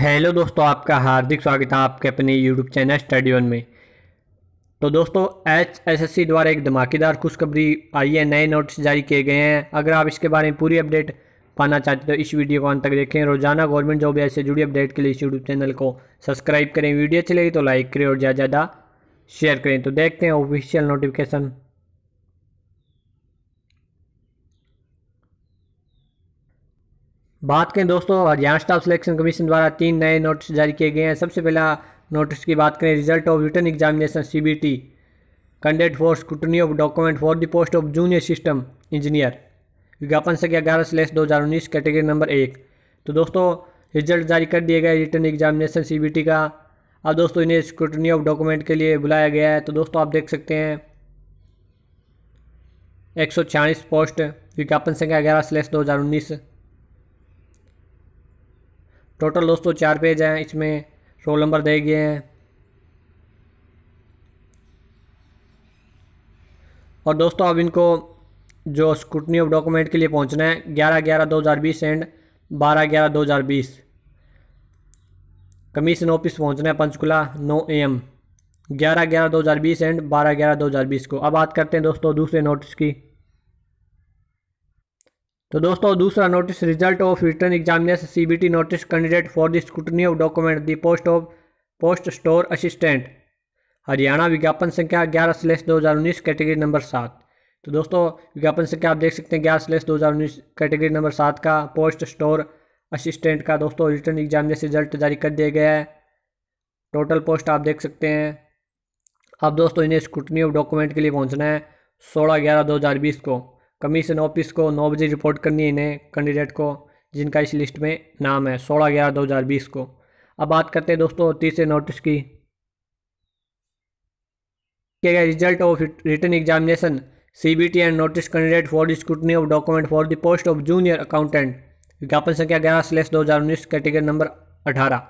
hello दोस्तों आपका हार्दिक स्वागत है आपके अपने यूट्यूब चैनल स्टडी वन में तो दोस्तों एच एस एस सी द्वारा एक धमाकेदार खुशखबरी आई है नए नोट्स जारी किए गए हैं अगर आप इसके बारे में पूरी अपडेट पाना चाहते तो इस वीडियो को अंत तक देखें रोजाना गवर्नमेंट जॉब ऐसे जुड़ी अपडेट के लिए इस यूट्यूब चैनल को सब्सक्राइब करें वीडियो अच्छी लगी तो लाइक करें और ज़्यादा ज़्यादा शेयर करें तो देखते हैं ऑफिशियल नोटिफिकेशन बात करें दोस्तों हरियाणा स्टाफ सिलेक्शन कमीशन द्वारा तीन नए नोटिस जारी किए गए हैं सबसे पहला नोटिस की बात करें result of return examination C B T candidate for scrutiny of document for the post of junior system engineer विज्ञापन संख्या ग्यारह स्लेस दो हज़ार उन्नीस कैटेगरी नंबर एक तो दोस्तों रिजल्ट जारी कर दिए गए return examination C B T का अब दोस्तों इन्हें स्क्रूटनी ऑफ डॉक्यूमेंट के लिए बुलाया गया है तो दोस्तों आप देख सकते हैं एक सौ छियालीस पोस्ट विज्ञापन संख्या ग्यारह स्लेस दो हज़ार उन्नीस टोटल दोस्तों चार पेज हैं इसमें रोल नंबर दे गए हैं और दोस्तों अब इनको जो स्क्रूटनी ऑफ डॉक्यूमेंट के लिए पहुंचना है ग्यारह ग्यारह दो हज़ार बीस एंड बारह ग्यारह दो हज़ार बीस कमीशन ऑफिस पहुंचना है पंचकुला नौ ए एम ग्यारह ग्यारह दो हज़ार बीस एंड बारह ग्यारह दो हज़ार बीस को अब बात करते हैं दोस्तों दूसरे नोटिस की तो दोस्तों दूसरा notice result of return examination CBT notice candidate for the scrutiny of document the post of post store assistant Haryana विज्ञापन संख्या ग्यारह स्लेस दो हज़ार उन्नीस कैटेगरी नंबर सात तो दोस्तों विज्ञापन संख्या आप देख सकते हैं ग्यारह स्लेस दो हज़ार उन्नीस कैटेगरी नंबर सात का पोस्ट स्टोर असिस्टेंट का दोस्तों रिटर्न एग्जामिनेशन रिजल्ट जारी कर दिया गया है टोटल पोस्ट आप देख सकते हैं अब दोस्तों इन्हें स्कूटनी ऑफ डॉक्यूमेंट के लिए पहुँचना है सोलह ग्यारह दो हज़ार बीस को कमीशन ऑफिस को नौ बजे रिपोर्ट करनी है इन्हें कैंडिडेट को जिनका इस लिस्ट में नाम है सोलह ग्यारह दो हज़ार बीस को अब बात करते हैं दोस्तों तीसरे नोटिस की क्या गया result of return examination C B T and notice candidate for the scrutiny of document for the post of junior accountant विज्ञापन संख्या ग्यारह स्लेस दो हज़ार उन्नीस कैटेगरी नंबर अठारह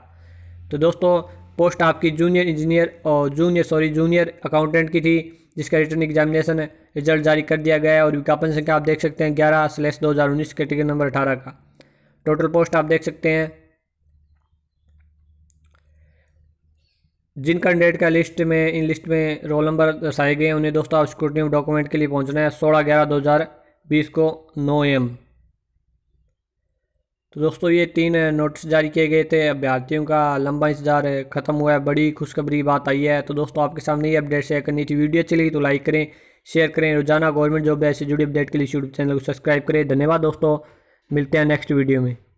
तो दोस्तों पोस्ट आपकी जूनियर इंजीनियर और जूनियर सॉरी जूनियर अकाउंटेंट की थी जिसका रिटर्न एग्जामिनेशन रिजल्ट जारी कर दिया गया है और विज्ञापन संख्या आप देख सकते हैं ग्यारह स्लेश दो हज़ार उन्नीस कैटेगरी नंबर अठारह का टोटल पोस्ट आप देख सकते हैं जिन कैंडिडेट का लिस्ट में इन लिस्ट में रोल नंबर दर्शाए गए हैं उन्हें दोस्तों आप स्क्रूटनी डॉक्यूमेंट के लिए पहुंचना है सोलह ग्यारह दो हज़ार बीस को नौ एम तो दोस्तों ये तीन नोटिस जारी किए गए थे अभ्यर्थियों का लंबा इंतजार खत्म हुआ है बड़ी खुशखबरी बात आई है तो दोस्तों आपके सामने ये अपडेट शेयर करनी थी वीडियो अच्छी लगी तो लाइक करें शेयर करें रोजाना गवर्नमेंट जॉब ऐसे जुड़ी अपडेट के लिए यूट्यूब चैनल को सब्सक्राइब करें धन्यवाद दोस्तों मिलते हैं नेक्स्ट वीडियो में